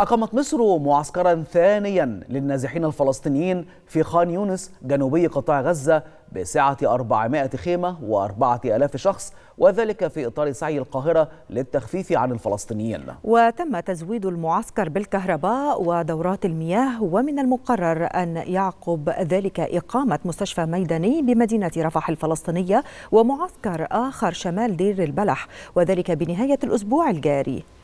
أقامت مصر معسكرا ثانيا للنازحين الفلسطينيين في خان يونس جنوبي قطاع غزة بسعة 400 خيمة و4000 شخص وذلك في إطار سعي القاهرة للتخفيف عن الفلسطينيين وتم تزويد المعسكر بالكهرباء ودورات المياه ومن المقرر أن يعقب ذلك إقامة مستشفى ميداني بمدينة رفح الفلسطينية ومعسكر آخر شمال دير البلح وذلك بنهاية الأسبوع الجاري